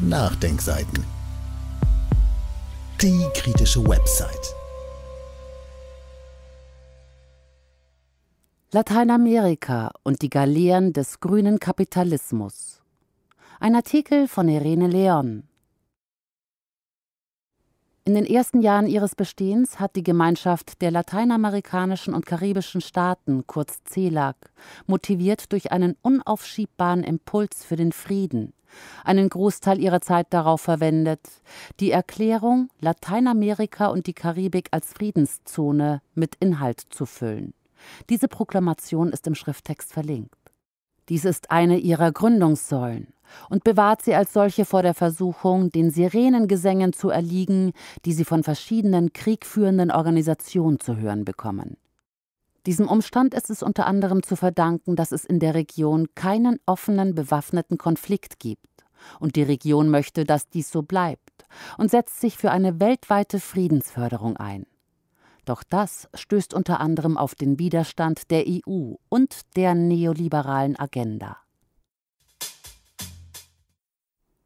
Nachdenkseiten. Die kritische Website. Lateinamerika und die Galeeren des grünen Kapitalismus. Ein Artikel von Irene Leon. In den ersten Jahren ihres Bestehens hat die Gemeinschaft der lateinamerikanischen und karibischen Staaten, kurz CELAC, motiviert durch einen unaufschiebbaren Impuls für den Frieden, einen Großteil ihrer Zeit darauf verwendet, die Erklärung Lateinamerika und die Karibik als Friedenszone mit Inhalt zu füllen. Diese Proklamation ist im Schrifttext verlinkt. Dies ist eine ihrer Gründungssäulen und bewahrt sie als solche vor der Versuchung, den Sirenengesängen zu erliegen, die sie von verschiedenen kriegführenden Organisationen zu hören bekommen. Diesem Umstand ist es unter anderem zu verdanken, dass es in der Region keinen offenen bewaffneten Konflikt gibt. Und die Region möchte, dass dies so bleibt und setzt sich für eine weltweite Friedensförderung ein. Doch das stößt unter anderem auf den Widerstand der EU und der neoliberalen Agenda.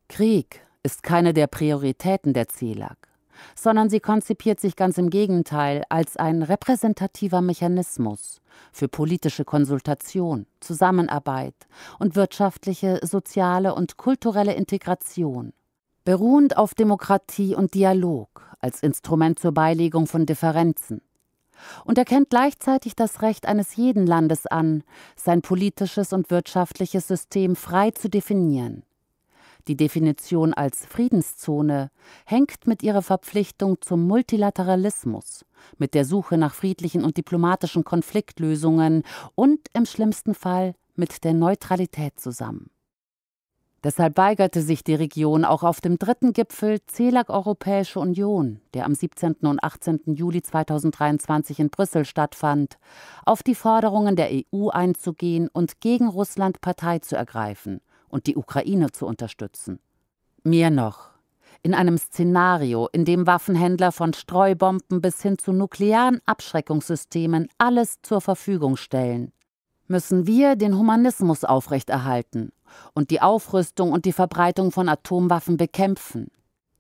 Krieg ist keine der Prioritäten der CELAC, sondern sie konzipiert sich ganz im Gegenteil als ein repräsentativer Mechanismus für politische Konsultation, Zusammenarbeit und wirtschaftliche, soziale und kulturelle Integration beruhend auf Demokratie und Dialog als Instrument zur Beilegung von Differenzen. Und erkennt gleichzeitig das Recht eines jeden Landes an, sein politisches und wirtschaftliches System frei zu definieren. Die Definition als Friedenszone hängt mit ihrer Verpflichtung zum Multilateralismus, mit der Suche nach friedlichen und diplomatischen Konfliktlösungen und im schlimmsten Fall mit der Neutralität zusammen. Deshalb weigerte sich die Region auch auf dem dritten Gipfel CELAC Europäische Union, der am 17. und 18. Juli 2023 in Brüssel stattfand, auf die Forderungen der EU einzugehen und gegen Russland Partei zu ergreifen und die Ukraine zu unterstützen. Mehr noch, in einem Szenario, in dem Waffenhändler von Streubomben bis hin zu nuklearen Abschreckungssystemen alles zur Verfügung stellen, müssen wir den Humanismus aufrechterhalten und die Aufrüstung und die Verbreitung von Atomwaffen bekämpfen.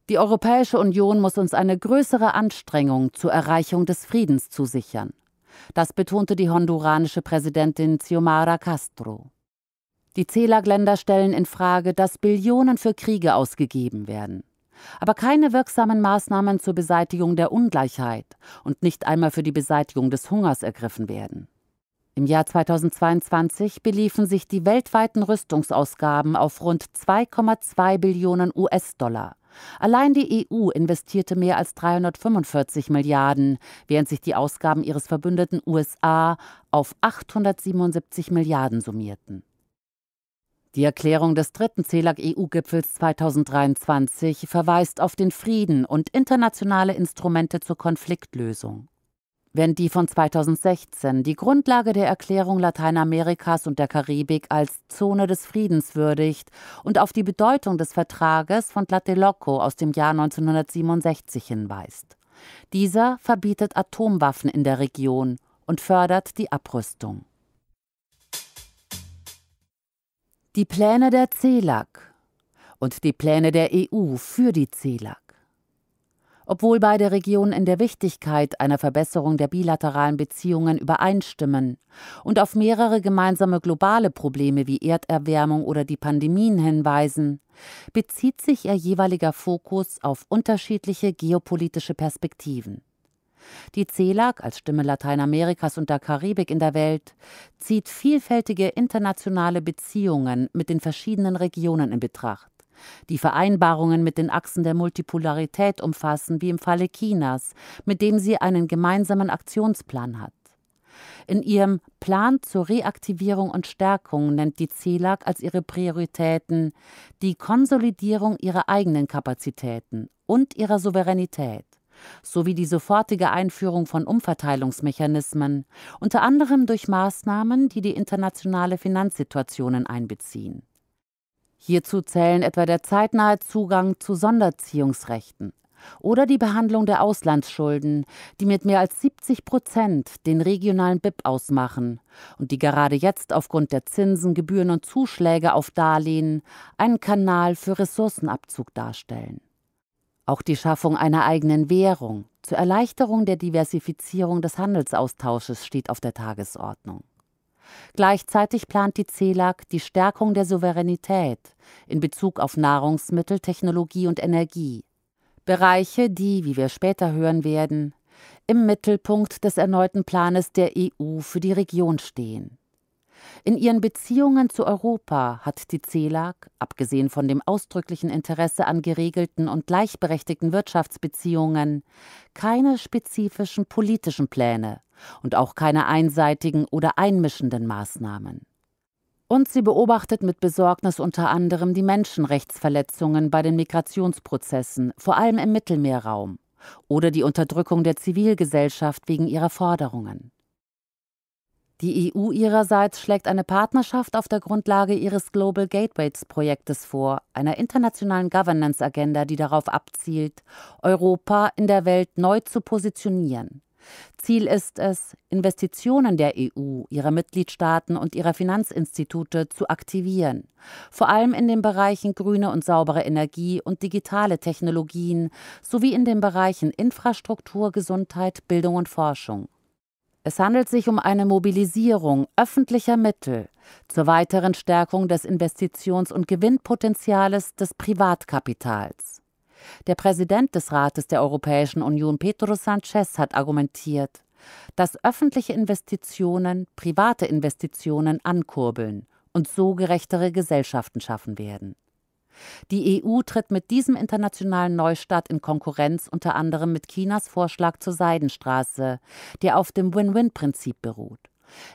Die Europäische Union muss uns eine größere Anstrengung zur Erreichung des Friedens zusichern. Das betonte die honduranische Präsidentin Xiomara Castro. Die celag länder stellen in Frage, dass Billionen für Kriege ausgegeben werden. Aber keine wirksamen Maßnahmen zur Beseitigung der Ungleichheit und nicht einmal für die Beseitigung des Hungers ergriffen werden. Im Jahr 2022 beliefen sich die weltweiten Rüstungsausgaben auf rund 2,2 Billionen US-Dollar. Allein die EU investierte mehr als 345 Milliarden, während sich die Ausgaben ihres Verbündeten USA auf 877 Milliarden summierten. Die Erklärung des dritten CELAC-EU-Gipfels 2023 verweist auf den Frieden und internationale Instrumente zur Konfliktlösung während die von 2016 die Grundlage der Erklärung Lateinamerikas und der Karibik als Zone des Friedens würdigt und auf die Bedeutung des Vertrages von Tlatelolco aus dem Jahr 1967 hinweist. Dieser verbietet Atomwaffen in der Region und fördert die Abrüstung. Die Pläne der CELAC und die Pläne der EU für die CELAC obwohl beide Regionen in der Wichtigkeit einer Verbesserung der bilateralen Beziehungen übereinstimmen und auf mehrere gemeinsame globale Probleme wie Erderwärmung oder die Pandemien hinweisen, bezieht sich ihr jeweiliger Fokus auf unterschiedliche geopolitische Perspektiven. Die CELAC als Stimme Lateinamerikas und der Karibik in der Welt zieht vielfältige internationale Beziehungen mit den verschiedenen Regionen in Betracht. Die Vereinbarungen mit den Achsen der Multipolarität umfassen, wie im Falle Chinas, mit dem sie einen gemeinsamen Aktionsplan hat. In ihrem Plan zur Reaktivierung und Stärkung nennt die CELAC als ihre Prioritäten die Konsolidierung ihrer eigenen Kapazitäten und ihrer Souveränität sowie die sofortige Einführung von Umverteilungsmechanismen, unter anderem durch Maßnahmen, die die internationale Finanzsituationen einbeziehen. Hierzu zählen etwa der zeitnahe Zugang zu Sonderziehungsrechten oder die Behandlung der Auslandsschulden, die mit mehr als 70 Prozent den regionalen BIP ausmachen und die gerade jetzt aufgrund der Zinsen, Gebühren und Zuschläge auf Darlehen einen Kanal für Ressourcenabzug darstellen. Auch die Schaffung einer eigenen Währung zur Erleichterung der Diversifizierung des Handelsaustausches steht auf der Tagesordnung. Gleichzeitig plant die CELAC die Stärkung der Souveränität in Bezug auf Nahrungsmittel, Technologie und Energie. Bereiche, die, wie wir später hören werden, im Mittelpunkt des erneuten Planes der EU für die Region stehen. In ihren Beziehungen zu Europa hat die CELAC, abgesehen von dem ausdrücklichen Interesse an geregelten und gleichberechtigten Wirtschaftsbeziehungen, keine spezifischen politischen Pläne und auch keine einseitigen oder einmischenden Maßnahmen. Und sie beobachtet mit Besorgnis unter anderem die Menschenrechtsverletzungen bei den Migrationsprozessen, vor allem im Mittelmeerraum, oder die Unterdrückung der Zivilgesellschaft wegen ihrer Forderungen. Die EU ihrerseits schlägt eine Partnerschaft auf der Grundlage ihres Global Gateways-Projektes vor, einer internationalen Governance-Agenda, die darauf abzielt, Europa in der Welt neu zu positionieren Ziel ist es, Investitionen der EU, ihrer Mitgliedstaaten und ihrer Finanzinstitute zu aktivieren, vor allem in den Bereichen grüne und saubere Energie und digitale Technologien sowie in den Bereichen Infrastruktur, Gesundheit, Bildung und Forschung. Es handelt sich um eine Mobilisierung öffentlicher Mittel zur weiteren Stärkung des Investitions- und Gewinnpotenziales des Privatkapitals. Der Präsident des Rates der Europäischen Union, Pedro Sanchez, hat argumentiert, dass öffentliche Investitionen private Investitionen ankurbeln und so gerechtere Gesellschaften schaffen werden. Die EU tritt mit diesem internationalen Neustart in Konkurrenz unter anderem mit Chinas Vorschlag zur Seidenstraße, der auf dem Win-Win-Prinzip beruht.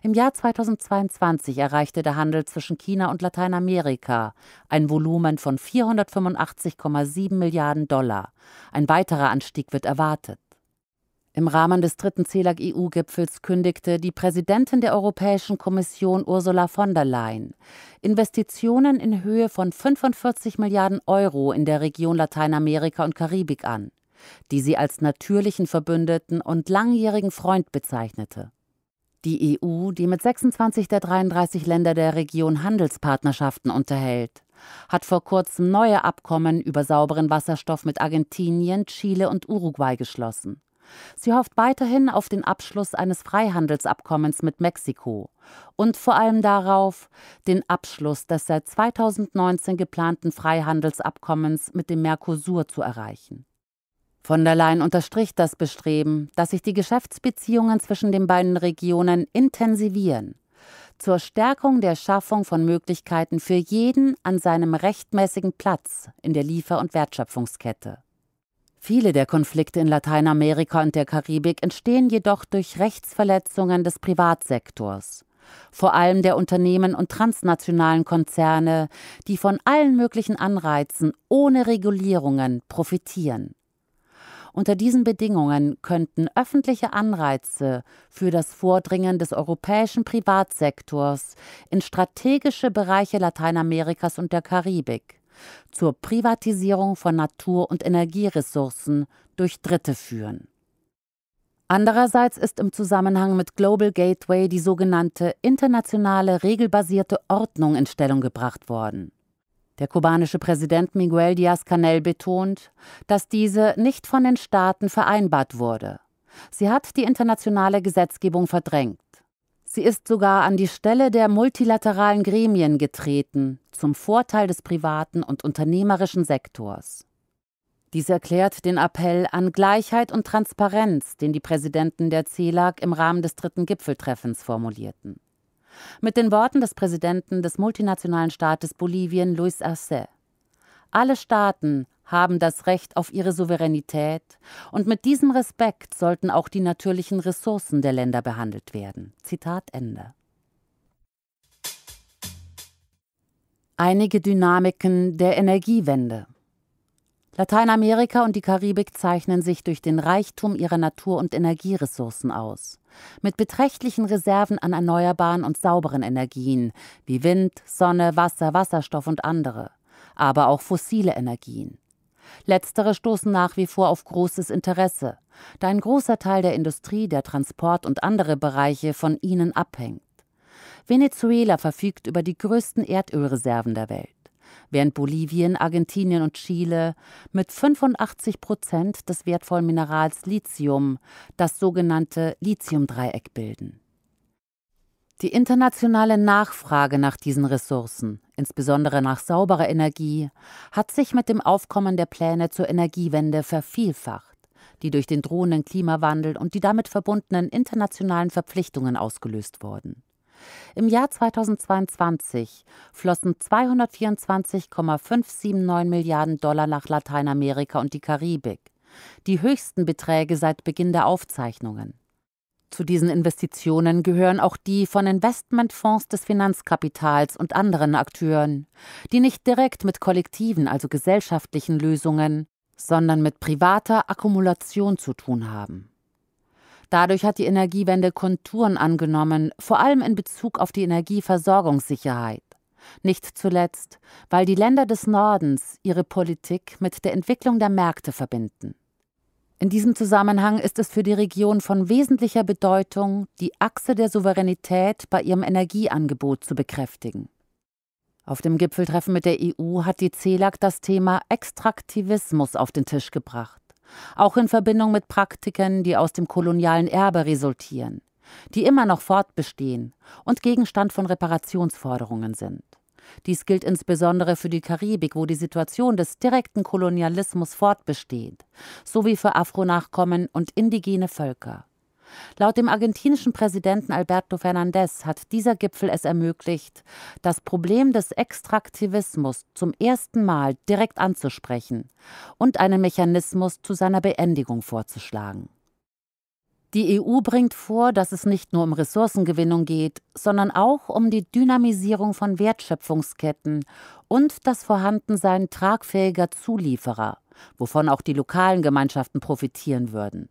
Im Jahr 2022 erreichte der Handel zwischen China und Lateinamerika ein Volumen von 485,7 Milliarden Dollar. Ein weiterer Anstieg wird erwartet. Im Rahmen des dritten CELAC-EU-Gipfels kündigte die Präsidentin der Europäischen Kommission Ursula von der Leyen Investitionen in Höhe von 45 Milliarden Euro in der Region Lateinamerika und Karibik an, die sie als natürlichen Verbündeten und langjährigen Freund bezeichnete die EU, die mit 26 der 33 Länder der Region Handelspartnerschaften unterhält, hat vor kurzem neue Abkommen über sauberen Wasserstoff mit Argentinien, Chile und Uruguay geschlossen. Sie hofft weiterhin auf den Abschluss eines Freihandelsabkommens mit Mexiko und vor allem darauf, den Abschluss des seit 2019 geplanten Freihandelsabkommens mit dem Mercosur zu erreichen. Von der Leyen unterstrich das Bestreben, dass sich die Geschäftsbeziehungen zwischen den beiden Regionen intensivieren, zur Stärkung der Schaffung von Möglichkeiten für jeden an seinem rechtmäßigen Platz in der Liefer- und Wertschöpfungskette. Viele der Konflikte in Lateinamerika und der Karibik entstehen jedoch durch Rechtsverletzungen des Privatsektors, vor allem der Unternehmen und transnationalen Konzerne, die von allen möglichen Anreizen ohne Regulierungen profitieren. Unter diesen Bedingungen könnten öffentliche Anreize für das Vordringen des europäischen Privatsektors in strategische Bereiche Lateinamerikas und der Karibik zur Privatisierung von Natur- und Energieressourcen durch Dritte führen. Andererseits ist im Zusammenhang mit Global Gateway die sogenannte internationale regelbasierte Ordnung in Stellung gebracht worden. Der kubanische Präsident Miguel Díaz-Canel betont, dass diese nicht von den Staaten vereinbart wurde. Sie hat die internationale Gesetzgebung verdrängt. Sie ist sogar an die Stelle der multilateralen Gremien getreten, zum Vorteil des privaten und unternehmerischen Sektors. Dies erklärt den Appell an Gleichheit und Transparenz, den die Präsidenten der CELAC im Rahmen des dritten Gipfeltreffens formulierten. Mit den Worten des Präsidenten des multinationalen Staates Bolivien, Luis Arce. Alle Staaten haben das Recht auf ihre Souveränität und mit diesem Respekt sollten auch die natürlichen Ressourcen der Länder behandelt werden. Zitat Ende. Einige Dynamiken der Energiewende. Lateinamerika und die Karibik zeichnen sich durch den Reichtum ihrer Natur- und Energieressourcen aus. Mit beträchtlichen Reserven an erneuerbaren und sauberen Energien wie Wind, Sonne, Wasser, Wasserstoff und andere, aber auch fossile Energien. Letztere stoßen nach wie vor auf großes Interesse, da ein großer Teil der Industrie, der Transport und andere Bereiche von ihnen abhängt. Venezuela verfügt über die größten Erdölreserven der Welt während Bolivien, Argentinien und Chile mit 85 Prozent des wertvollen Minerals Lithium, das sogenannte Lithiumdreieck, bilden. Die internationale Nachfrage nach diesen Ressourcen, insbesondere nach sauberer Energie, hat sich mit dem Aufkommen der Pläne zur Energiewende vervielfacht, die durch den drohenden Klimawandel und die damit verbundenen internationalen Verpflichtungen ausgelöst wurden. Im Jahr 2022 flossen 224,579 Milliarden Dollar nach Lateinamerika und die Karibik, die höchsten Beträge seit Beginn der Aufzeichnungen. Zu diesen Investitionen gehören auch die von Investmentfonds des Finanzkapitals und anderen Akteuren, die nicht direkt mit kollektiven, also gesellschaftlichen Lösungen, sondern mit privater Akkumulation zu tun haben. Dadurch hat die Energiewende Konturen angenommen, vor allem in Bezug auf die Energieversorgungssicherheit. Nicht zuletzt, weil die Länder des Nordens ihre Politik mit der Entwicklung der Märkte verbinden. In diesem Zusammenhang ist es für die Region von wesentlicher Bedeutung, die Achse der Souveränität bei ihrem Energieangebot zu bekräftigen. Auf dem Gipfeltreffen mit der EU hat die CELAC das Thema Extraktivismus auf den Tisch gebracht auch in Verbindung mit Praktiken, die aus dem kolonialen Erbe resultieren, die immer noch fortbestehen und Gegenstand von Reparationsforderungen sind. Dies gilt insbesondere für die Karibik, wo die Situation des direkten Kolonialismus fortbesteht, sowie für Afronachkommen und indigene Völker. Laut dem argentinischen Präsidenten Alberto Fernandez hat dieser Gipfel es ermöglicht, das Problem des Extraktivismus zum ersten Mal direkt anzusprechen und einen Mechanismus zu seiner Beendigung vorzuschlagen. Die EU bringt vor, dass es nicht nur um Ressourcengewinnung geht, sondern auch um die Dynamisierung von Wertschöpfungsketten und das Vorhandensein tragfähiger Zulieferer, wovon auch die lokalen Gemeinschaften profitieren würden.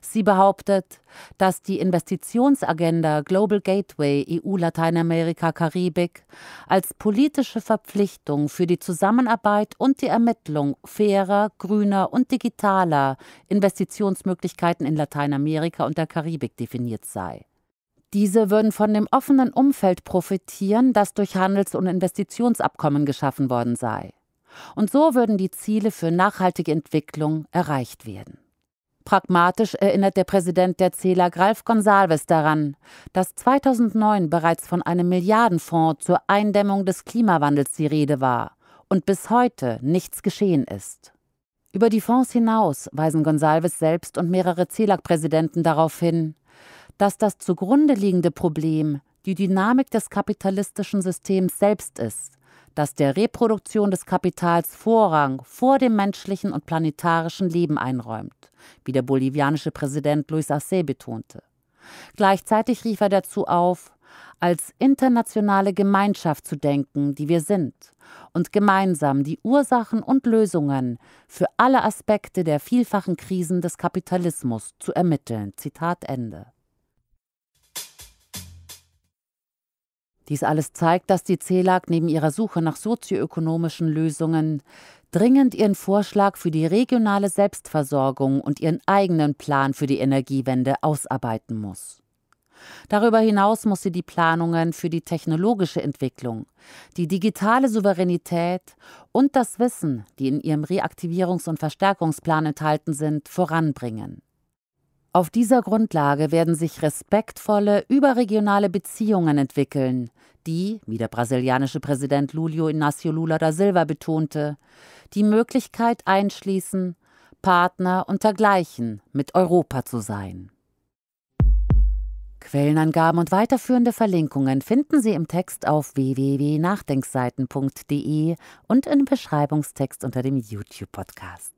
Sie behauptet, dass die Investitionsagenda Global Gateway EU Lateinamerika Karibik als politische Verpflichtung für die Zusammenarbeit und die Ermittlung fairer, grüner und digitaler Investitionsmöglichkeiten in Lateinamerika und der Karibik definiert sei. Diese würden von dem offenen Umfeld profitieren, das durch Handels- und Investitionsabkommen geschaffen worden sei. Und so würden die Ziele für nachhaltige Entwicklung erreicht werden. Pragmatisch erinnert der Präsident der CELAC Ralf Gonsalves daran, dass 2009 bereits von einem Milliardenfonds zur Eindämmung des Klimawandels die Rede war und bis heute nichts geschehen ist. Über die Fonds hinaus weisen Gonsalves selbst und mehrere CELAC-Präsidenten darauf hin, dass das zugrunde liegende Problem die Dynamik des kapitalistischen Systems selbst ist das der Reproduktion des Kapitals Vorrang vor dem menschlichen und planetarischen Leben einräumt, wie der bolivianische Präsident Luis Arce betonte. Gleichzeitig rief er dazu auf, als internationale Gemeinschaft zu denken, die wir sind, und gemeinsam die Ursachen und Lösungen für alle Aspekte der vielfachen Krisen des Kapitalismus zu ermitteln. Zitat Ende. Dies alles zeigt, dass die CELAG neben ihrer Suche nach sozioökonomischen Lösungen dringend ihren Vorschlag für die regionale Selbstversorgung und ihren eigenen Plan für die Energiewende ausarbeiten muss. Darüber hinaus muss sie die Planungen für die technologische Entwicklung, die digitale Souveränität und das Wissen, die in ihrem Reaktivierungs- und Verstärkungsplan enthalten sind, voranbringen. Auf dieser Grundlage werden sich respektvolle überregionale Beziehungen entwickeln, die, wie der brasilianische Präsident Lulio Inácio Lula da Silva betonte, die Möglichkeit einschließen, Partner untergleichen mit Europa zu sein. Quellenangaben und weiterführende Verlinkungen finden Sie im Text auf www.nachdenkseiten.de und im Beschreibungstext unter dem YouTube-Podcast.